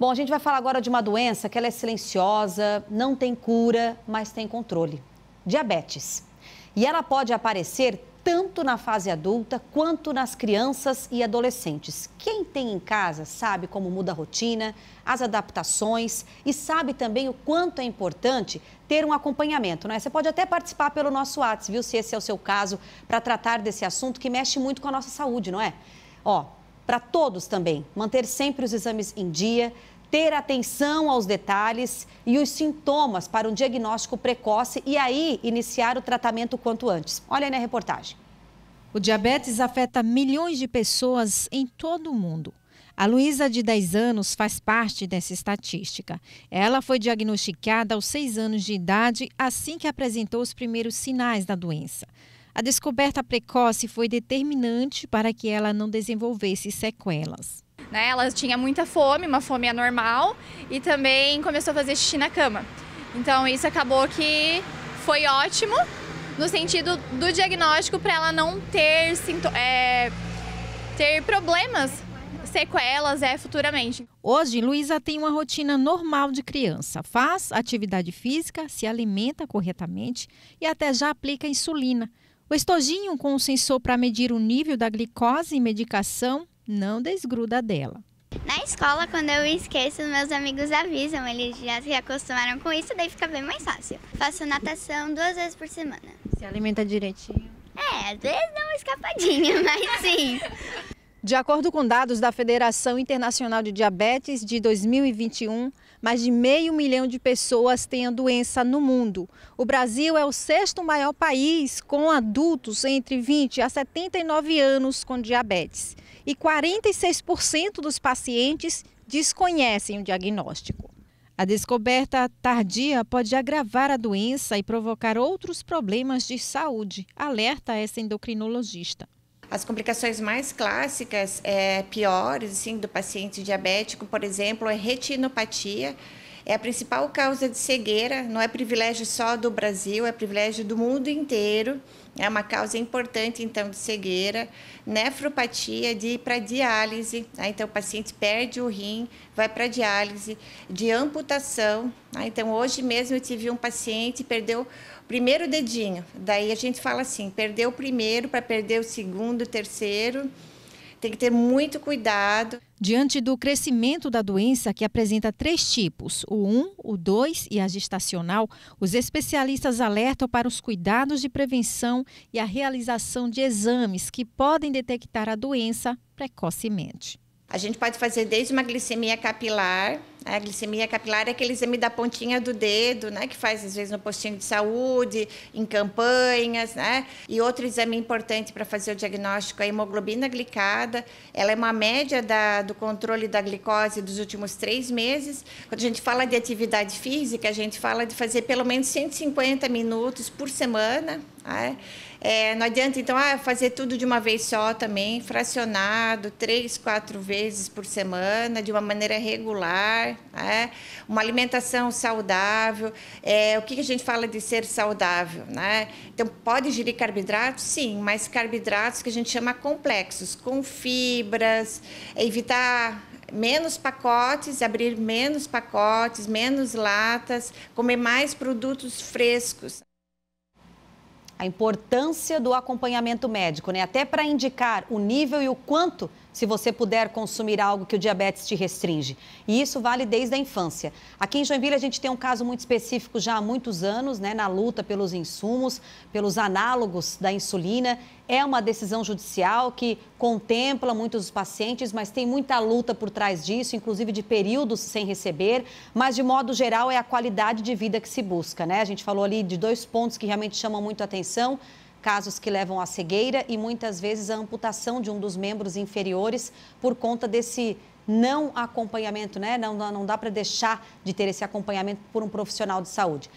Bom, a gente vai falar agora de uma doença que ela é silenciosa, não tem cura, mas tem controle. Diabetes. E ela pode aparecer tanto na fase adulta quanto nas crianças e adolescentes. Quem tem em casa sabe como muda a rotina, as adaptações e sabe também o quanto é importante ter um acompanhamento. Né? Você pode até participar pelo nosso WhatsApp, viu, se esse é o seu caso, para tratar desse assunto que mexe muito com a nossa saúde, não é? Ó, para todos também, manter sempre os exames em dia, ter atenção aos detalhes e os sintomas para um diagnóstico precoce e aí iniciar o tratamento quanto antes. Olha aí na reportagem. O diabetes afeta milhões de pessoas em todo o mundo. A Luísa, de 10 anos, faz parte dessa estatística. Ela foi diagnosticada aos 6 anos de idade assim que apresentou os primeiros sinais da doença. A descoberta precoce foi determinante para que ela não desenvolvesse sequelas. Né, ela tinha muita fome, uma fome anormal, e também começou a fazer xixi na cama. Então isso acabou que foi ótimo no sentido do diagnóstico para ela não ter, é, ter problemas, sequelas é, futuramente. Hoje, Luísa tem uma rotina normal de criança. Faz atividade física, se alimenta corretamente e até já aplica insulina. O estojinho com um sensor para medir o nível da glicose em medicação não desgruda dela. Na escola, quando eu esqueço, meus amigos avisam, eles já se acostumaram com isso, daí fica bem mais fácil. Faço natação duas vezes por semana. Se alimenta direitinho? É, às vezes dá uma escapadinha, mas sim. De acordo com dados da Federação Internacional de Diabetes de 2021, mais de meio milhão de pessoas têm a doença no mundo. O Brasil é o sexto maior país com adultos entre 20 a 79 anos com diabetes. E 46% dos pacientes desconhecem o diagnóstico. A descoberta tardia pode agravar a doença e provocar outros problemas de saúde, alerta essa endocrinologista. As complicações mais clássicas, é, piores, assim, do paciente diabético, por exemplo, é retinopatia, é a principal causa de cegueira, não é privilégio só do Brasil, é privilégio do mundo inteiro. É uma causa importante, então, de cegueira, nefropatia de ir para diálise. Né? Então, o paciente perde o rim, vai para diálise, de amputação. Né? Então, hoje mesmo eu tive um paciente perdeu o primeiro dedinho. Daí a gente fala assim, perdeu o primeiro para perder o segundo, o terceiro. Tem que ter muito cuidado. Diante do crescimento da doença, que apresenta três tipos, o 1, o 2 e a gestacional, os especialistas alertam para os cuidados de prevenção e a realização de exames que podem detectar a doença precocemente. A gente pode fazer desde uma glicemia capilar, a glicemia capilar é aquele exame da pontinha do dedo, né, que faz às vezes no postinho de saúde, em campanhas, né? E outro exame importante para fazer o diagnóstico é a hemoglobina glicada. Ela é uma média da, do controle da glicose dos últimos três meses. Quando a gente fala de atividade física, a gente fala de fazer pelo menos 150 minutos por semana, né? É, não adianta, então, ah, fazer tudo de uma vez só também, fracionado, três, quatro vezes por semana, de uma maneira regular. Né? uma alimentação saudável. É, o que a gente fala de ser saudável? Né? Então, pode ingerir carboidratos? Sim, mas carboidratos que a gente chama complexos, com fibras, evitar menos pacotes, abrir menos pacotes, menos latas, comer mais produtos frescos a importância do acompanhamento médico, né? Até para indicar o nível e o quanto se você puder consumir algo que o diabetes te restringe. E isso vale desde a infância. Aqui em Joinville a gente tem um caso muito específico já há muitos anos, né, na luta pelos insumos, pelos análogos da insulina. É uma decisão judicial que contempla muitos dos pacientes, mas tem muita luta por trás disso, inclusive de períodos sem receber. Mas, de modo geral, é a qualidade de vida que se busca. Né? A gente falou ali de dois pontos que realmente chamam muito a atenção casos que levam à cegueira e muitas vezes à amputação de um dos membros inferiores por conta desse não acompanhamento, né? Não, não dá para deixar de ter esse acompanhamento por um profissional de saúde.